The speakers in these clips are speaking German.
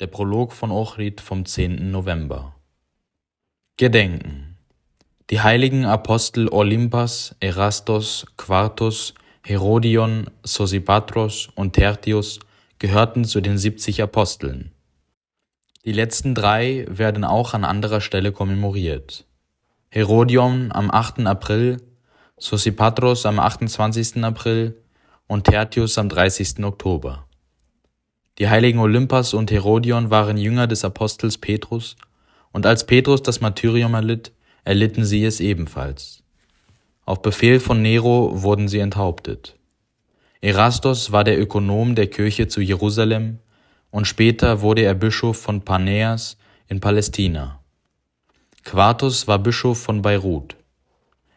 Der Prolog von Ochrid vom 10. November. Gedenken. Die heiligen Apostel Olympas, Erastos, Quartus, Herodion, Sosipatros und Tertius gehörten zu den 70 Aposteln. Die letzten drei werden auch an anderer Stelle kommemoriert. Herodion am 8. April, Sosipatros am 28. April und Tertius am 30. Oktober. Die heiligen Olympas und Herodion waren Jünger des Apostels Petrus, und als Petrus das Martyrium erlitt, erlitten sie es ebenfalls. Auf Befehl von Nero wurden sie enthauptet. Erastos war der Ökonom der Kirche zu Jerusalem und später wurde er Bischof von Paneas in Palästina. Quartus war Bischof von Beirut.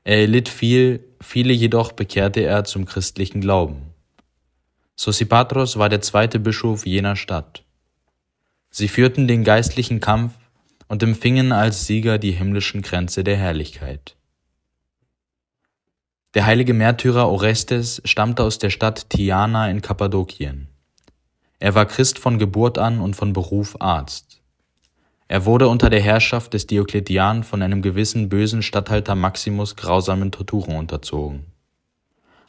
Er erlitt viel, viele jedoch bekehrte er zum christlichen Glauben. Sosipatros war der zweite Bischof jener Stadt. Sie führten den geistlichen Kampf und empfingen als Sieger die himmlischen Grenze der Herrlichkeit. Der heilige Märtyrer Orestes stammte aus der Stadt Tiana in Kappadokien. Er war Christ von Geburt an und von Beruf Arzt. Er wurde unter der Herrschaft des Diokletian von einem gewissen bösen Statthalter Maximus grausamen Torturen unterzogen.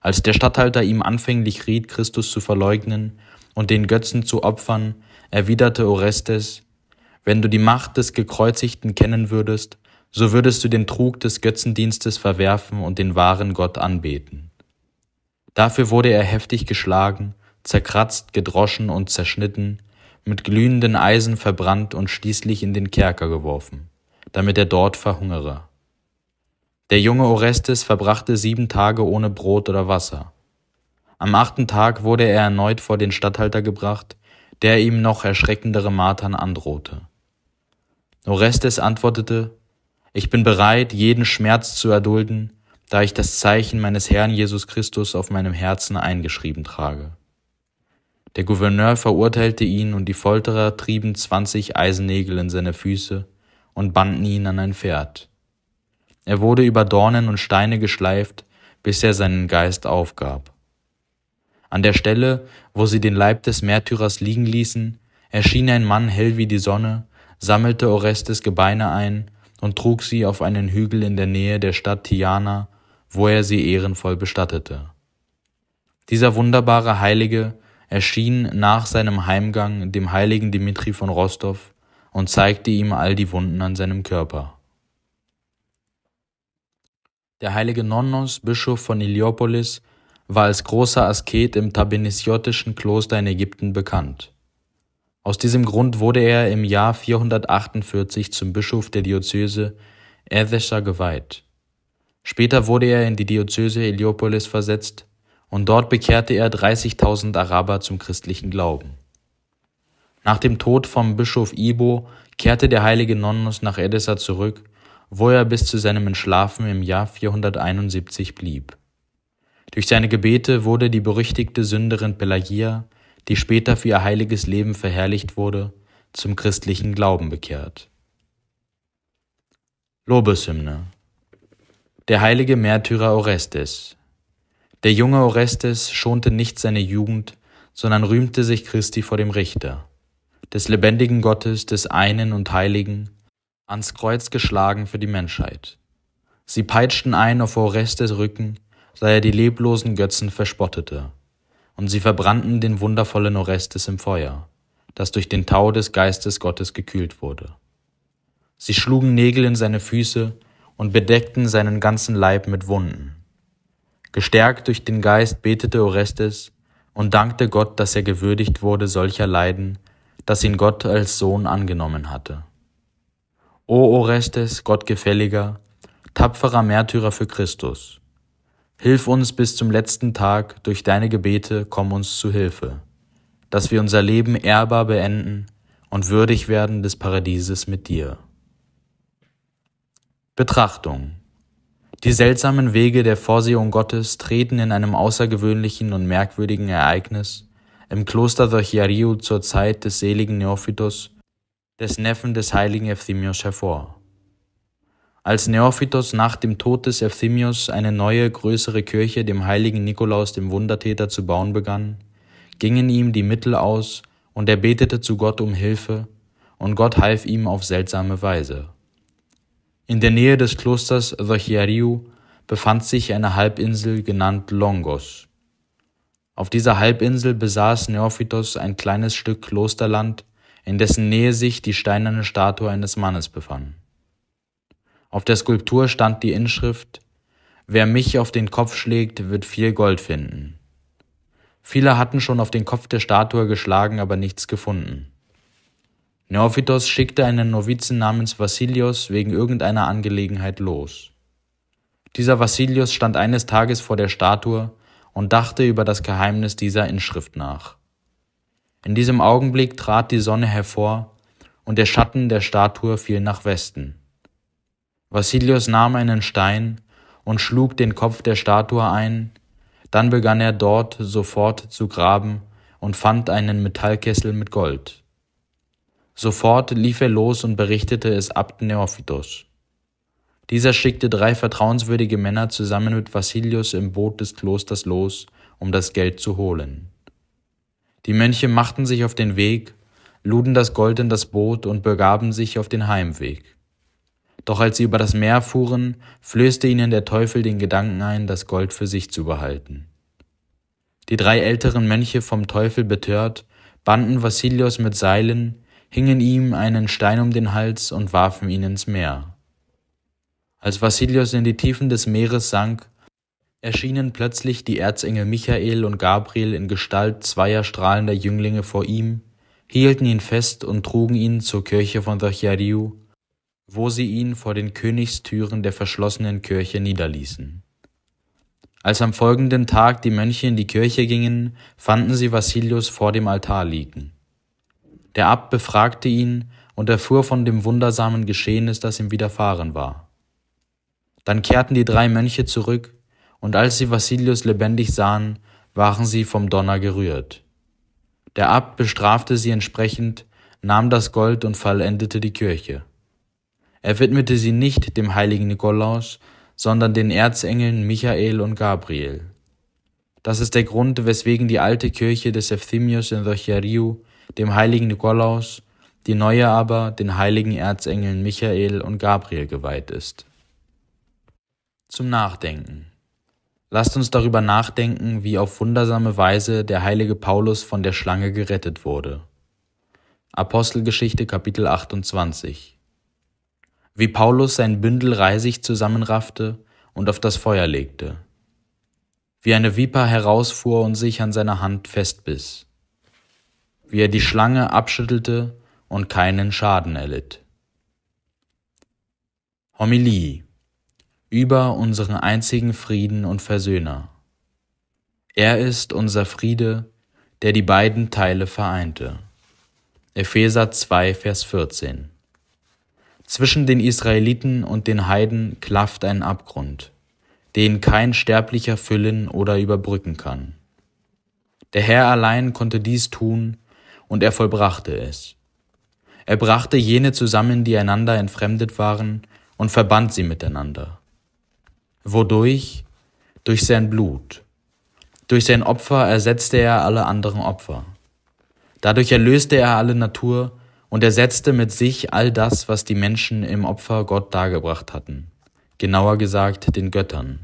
Als der Statthalter ihm anfänglich riet, Christus zu verleugnen und den Götzen zu opfern, erwiderte Orestes, wenn du die Macht des Gekreuzigten kennen würdest, so würdest du den Trug des Götzendienstes verwerfen und den wahren Gott anbeten. Dafür wurde er heftig geschlagen, zerkratzt, gedroschen und zerschnitten, mit glühenden Eisen verbrannt und schließlich in den Kerker geworfen, damit er dort verhungere. Der junge Orestes verbrachte sieben Tage ohne Brot oder Wasser. Am achten Tag wurde er erneut vor den Statthalter gebracht, der ihm noch erschreckendere Martern androhte. Orestes antwortete, Ich bin bereit, jeden Schmerz zu erdulden, da ich das Zeichen meines Herrn Jesus Christus auf meinem Herzen eingeschrieben trage. Der Gouverneur verurteilte ihn und die Folterer trieben zwanzig Eisennägel in seine Füße und banden ihn an ein Pferd. Er wurde über Dornen und Steine geschleift, bis er seinen Geist aufgab. An der Stelle, wo sie den Leib des Märtyrers liegen ließen, erschien ein Mann hell wie die Sonne, sammelte Orestes Gebeine ein und trug sie auf einen Hügel in der Nähe der Stadt Tiana, wo er sie ehrenvoll bestattete. Dieser wunderbare Heilige erschien nach seinem Heimgang dem heiligen Dimitri von Rostow und zeigte ihm all die Wunden an seinem Körper. Der heilige Nonnos, Bischof von Heliopolis, war als großer Asket im tabeniziotischen Kloster in Ägypten bekannt. Aus diesem Grund wurde er im Jahr 448 zum Bischof der Diözese Edessa geweiht. Später wurde er in die Diözese Heliopolis versetzt und dort bekehrte er 30.000 Araber zum christlichen Glauben. Nach dem Tod vom Bischof Ibo kehrte der heilige Nonnos nach Edessa zurück wo er bis zu seinem Entschlafen im Jahr 471 blieb. Durch seine Gebete wurde die berüchtigte Sünderin Pelagia, die später für ihr heiliges Leben verherrlicht wurde, zum christlichen Glauben bekehrt. Lobeshymne Der heilige Märtyrer Orestes Der junge Orestes schonte nicht seine Jugend, sondern rühmte sich Christi vor dem Richter, des lebendigen Gottes, des einen und Heiligen, ans Kreuz geschlagen für die Menschheit. Sie peitschten ein auf Orestes Rücken, da er die leblosen Götzen verspottete. Und sie verbrannten den wundervollen Orestes im Feuer, das durch den Tau des Geistes Gottes gekühlt wurde. Sie schlugen Nägel in seine Füße und bedeckten seinen ganzen Leib mit Wunden. Gestärkt durch den Geist betete Orestes und dankte Gott, dass er gewürdigt wurde solcher Leiden, dass ihn Gott als Sohn angenommen hatte. O Orestes, Gottgefälliger, tapferer Märtyrer für Christus, hilf uns bis zum letzten Tag, durch deine Gebete komm uns zu Hilfe, dass wir unser Leben ehrbar beenden und würdig werden des Paradieses mit dir. Betrachtung Die seltsamen Wege der Vorsehung Gottes treten in einem außergewöhnlichen und merkwürdigen Ereignis im Kloster Dochiariu zur Zeit des seligen Neophytos des Neffen des heiligen Ephthimios hervor. Als Neophytos nach dem Tod des Ephthimios eine neue, größere Kirche dem heiligen Nikolaus dem Wundertäter zu bauen begann, gingen ihm die Mittel aus, und er betete zu Gott um Hilfe, und Gott half ihm auf seltsame Weise. In der Nähe des Klosters Thochiariu befand sich eine Halbinsel genannt Longos. Auf dieser Halbinsel besaß Neophytos ein kleines Stück Klosterland, in dessen Nähe sich die steinerne Statue eines Mannes befand. Auf der Skulptur stand die Inschrift Wer mich auf den Kopf schlägt, wird viel Gold finden. Viele hatten schon auf den Kopf der Statue geschlagen, aber nichts gefunden. Neophytos schickte einen Novizen namens Vassilios wegen irgendeiner Angelegenheit los. Dieser Vassilios stand eines Tages vor der Statue und dachte über das Geheimnis dieser Inschrift nach. In diesem Augenblick trat die Sonne hervor, und der Schatten der Statue fiel nach Westen. Vassilios nahm einen Stein und schlug den Kopf der Statue ein, dann begann er dort sofort zu graben und fand einen Metallkessel mit Gold. Sofort lief er los und berichtete es Abt Abtneophitos. Dieser schickte drei vertrauenswürdige Männer zusammen mit Vassilius im Boot des Klosters los, um das Geld zu holen. Die Mönche machten sich auf den Weg, luden das Gold in das Boot und begaben sich auf den Heimweg. Doch als sie über das Meer fuhren, flößte ihnen der Teufel den Gedanken ein, das Gold für sich zu behalten. Die drei älteren Mönche vom Teufel betört, banden Vassilios mit Seilen, hingen ihm einen Stein um den Hals und warfen ihn ins Meer. Als Vassilios in die Tiefen des Meeres sank, erschienen plötzlich die Erzengel Michael und Gabriel in Gestalt zweier strahlender Jünglinge vor ihm, hielten ihn fest und trugen ihn zur Kirche von Dochariu, wo sie ihn vor den Königstüren der verschlossenen Kirche niederließen. Als am folgenden Tag die Mönche in die Kirche gingen, fanden sie Vassilius vor dem Altar liegen. Der Abt befragte ihn und erfuhr von dem wundersamen Geschehnis, das ihm widerfahren war. Dann kehrten die drei Mönche zurück und als sie Vassilius lebendig sahen, waren sie vom Donner gerührt. Der Abt bestrafte sie entsprechend, nahm das Gold und vollendete die Kirche. Er widmete sie nicht dem heiligen Nikolaus, sondern den Erzengeln Michael und Gabriel. Das ist der Grund, weswegen die alte Kirche des Ephthimius in Rocheriu dem heiligen Nikolaus, die neue aber den heiligen Erzengeln Michael und Gabriel geweiht ist. Zum Nachdenken. Lasst uns darüber nachdenken, wie auf wundersame Weise der heilige Paulus von der Schlange gerettet wurde. Apostelgeschichte Kapitel 28 Wie Paulus sein Bündel Reisig zusammenraffte und auf das Feuer legte. Wie eine Viper herausfuhr und sich an seiner Hand festbiss. Wie er die Schlange abschüttelte und keinen Schaden erlitt. Homilie über unseren einzigen Frieden und Versöhner. Er ist unser Friede, der die beiden Teile vereinte. Epheser 2, Vers 14. Zwischen den Israeliten und den Heiden klafft ein Abgrund, den kein Sterblicher füllen oder überbrücken kann. Der Herr allein konnte dies tun, und er vollbrachte es. Er brachte jene zusammen, die einander entfremdet waren, und verband sie miteinander. Wodurch? Durch sein Blut. Durch sein Opfer ersetzte er alle anderen Opfer. Dadurch erlöste er alle Natur und ersetzte mit sich all das, was die Menschen im Opfer Gott dargebracht hatten, genauer gesagt den Göttern.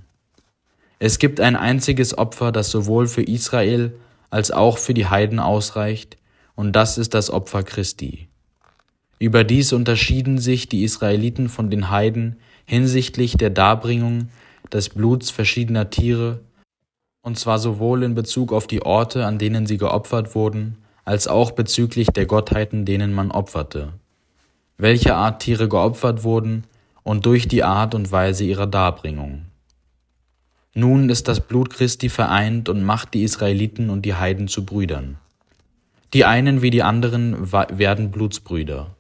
Es gibt ein einziges Opfer, das sowohl für Israel als auch für die Heiden ausreicht, und das ist das Opfer Christi. Überdies unterschieden sich die Israeliten von den Heiden hinsichtlich der Darbringung des Bluts verschiedener Tiere, und zwar sowohl in Bezug auf die Orte, an denen sie geopfert wurden, als auch bezüglich der Gottheiten, denen man opferte, welche Art Tiere geopfert wurden und durch die Art und Weise ihrer Darbringung. Nun ist das Blut Christi vereint und macht die Israeliten und die Heiden zu Brüdern. Die einen wie die anderen werden Blutsbrüder.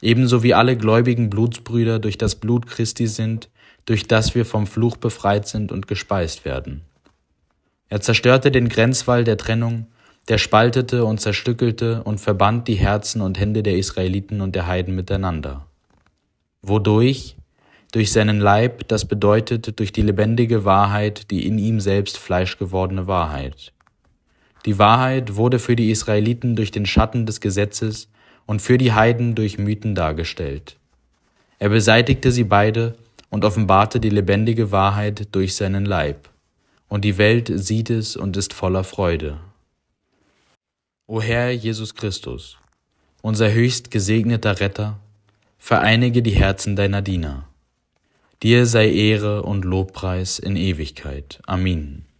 Ebenso wie alle gläubigen Blutsbrüder durch das Blut Christi sind, durch das wir vom Fluch befreit sind und gespeist werden. Er zerstörte den Grenzwall der Trennung, der spaltete und zerstückelte und verband die Herzen und Hände der Israeliten und der Heiden miteinander. Wodurch? Durch seinen Leib, das bedeutet durch die lebendige Wahrheit, die in ihm selbst Fleisch gewordene Wahrheit. Die Wahrheit wurde für die Israeliten durch den Schatten des Gesetzes und für die Heiden durch Mythen dargestellt. Er beseitigte sie beide und offenbarte die lebendige Wahrheit durch seinen Leib. Und die Welt sieht es und ist voller Freude. O Herr Jesus Christus, unser höchst gesegneter Retter, vereinige die Herzen deiner Diener. Dir sei Ehre und Lobpreis in Ewigkeit. Amen.